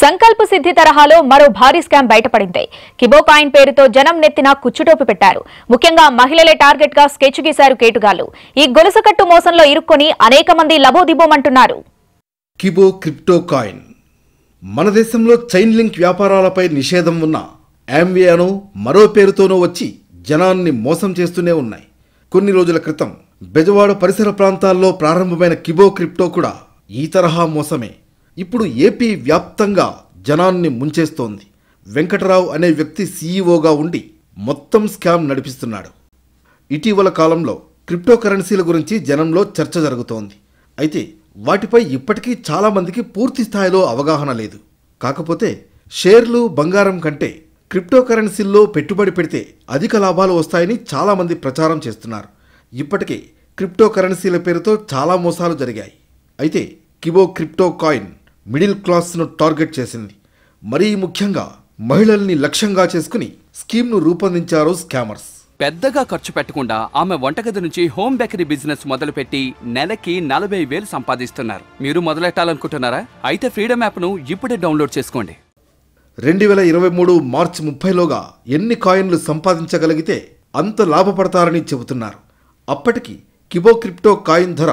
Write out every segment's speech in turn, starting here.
సంకల్ప సిద్ధి తరహాలో మరో భారీ స్కామ్ బయటపడింది కిబో కాయిన్ పేరుతో జనం నెత్తిన కుచ్చుటోపు పెట్టారు ముఖ్యంగా మహిళలే టార్గెట్ గా స్కెచ్ గీశారు కేటుగాళ్లు ఈ గొలుసుకట్టు మోసంలో ఇరుక్కొని అనేక మంది లబోదిబోమంటున్నారు కిబో క్రిప్టో కాయిన్ మన దేశంలో చైన్ లింక్ వ్యాపారాలపై నిషేధం ఉన్న యామ్వే అను మరో పేరుతోనూ వచ్చి జనాన్ని మోసం చేస్తూనే ఉన్నాయి కొన్ని రోజుల క్రితం బెజవాడ పరిసర ప్రాంతాల్లో ప్రారంభమైన కిబో క్రిప్టో కూడా ఈ తరహా మోసమే ఇప్పుడు ఏపీ వ్యాప్తంగా జనాన్ని ముంచేస్తోంది వెంకటరావు అనే వ్యక్తి సీఈఓగా ఉండి మొత్తం స్కామ్ నడిపిస్తున్నాడు ఇటీవల కాలంలో క్రిప్టో కరెన్సీల గురించి జనంలో చర్చ జరుగుతోంది అయితే వాటిపై ఇప్పటికీ చాలామందికి పూర్తి స్థాయిలో అవగాహన లేదు కాకపోతే షేర్లు బంగారం కంటే క్రిప్టో కరెన్సీల్లో పెట్టుబడి పెడితే అధిక లాభాలు వస్తాయని చాలామంది ప్రచారం చేస్తున్నారు ఇప్పటికే క్రిప్టో కరెన్సీల పేరుతో చాలా మోసాలు జరిగాయి అయితే కిబో క్రిప్టో కాయిన్ మిడిల్ క్లాస్ను టార్గెట్ చేసింది మరీ ముఖ్యంగా మహిళల్ని లక్ష్యంగా చేసుకుని స్కీమ్ను రూపొందించారు స్కామర్స్ పెద్దగా ఖర్చు పెట్టకుండా ఆమె వంటగది నుంచి హోమ్ బేకరీ బిజినెస్ మొదలుపెట్టి నెలకి నలభై వేలు సంపాదిస్తున్నారు మీరు మొదలెట్టాలనుకుంటున్నారా అయితే ఫ్రీడమ్ యాప్ను ఇప్పుడే డౌన్లోడ్ చేసుకోండి రెండు వేల ఇరవై మూడు మార్చి ముప్పైలోగా ఎన్ని కాయిన్లు సంపాదించగలిగితే అంత లాభపడతారని చెబుతున్నారు అప్పటికి కిబో క్రిప్టో కాయిన్ ధర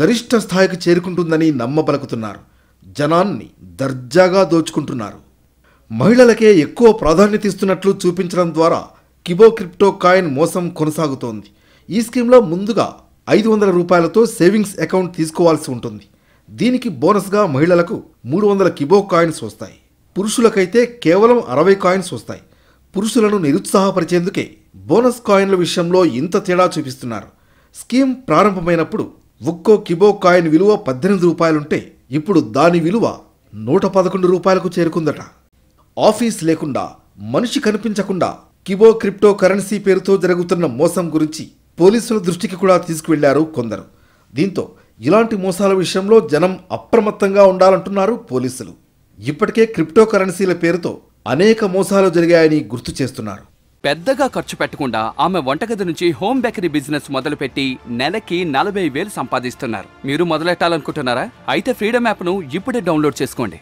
గరిష్ట స్థాయికి చేరుకుంటుందని నమ్మపలుకుతున్నారు జనాన్ని దర్జాగా దోచుకుంటున్నారు మహిళలకే ఎక్కువ ప్రాధాన్యత ఇస్తున్నట్లు చూపించడం ద్వారా కిబో క్రిప్టో కాయిన్ మోసం కొనసాగుతోంది ఈ స్కీమ్లో ముందుగా ఐదు వందల రూపాయలతో సేవింగ్స్ అకౌంట్ తీసుకోవాల్సి ఉంటుంది దీనికి బోనస్గా మహిళలకు మూడు వందల కిబో కాయిన్స్ వస్తాయి పురుషులకైతే కేవలం అరవై కాయిన్స్ వస్తాయి పురుషులను నిరుత్సాహపరిచేందుకే బోనస్ కాయిన్ల విషయంలో ఇంత తేడా చూపిస్తున్నారు స్కీమ్ ప్రారంభమైనప్పుడు ఒక్కో కిబో కాయిన్ విలువ పద్దెనిమిది రూపాయలుంటే ఇప్పుడు దాని విలువ నూట పదకొండు రూపాయలకు చేరుకుందట ఆఫీస్ లేకుండా మనిషి కనిపించకుండా కిబో క్రిప్టో కరెన్సీ పేరుతో జరుగుతున్న మోసం గురించి పోలీసుల దృష్టికి కూడా తీసుకువెళ్లారు కొందరు దీంతో ఇలాంటి మోసాల విషయంలో జనం అప్రమత్తంగా ఉండాలంటున్నారు పోలీసులు ఇప్పటికే క్రిప్టో కరెన్సీల పేరుతో అనేక మోసాలు జరిగాయని గుర్తు చేస్తున్నారు పెద్దగా ఖర్చు పెట్టకుండా ఆమె వంటగది నుంచి హోమ్ బేకరీ బిజినెస్ మొదలుపెట్టి నెలకి నలభై వేలు సంపాదిస్తున్నారు మీరు మొదలెట్టాలనుకుంటున్నారా అయితే ఫ్రీడమ్ యాప్ను ఇప్పుడే డౌన్లోడ్ చేసుకోండి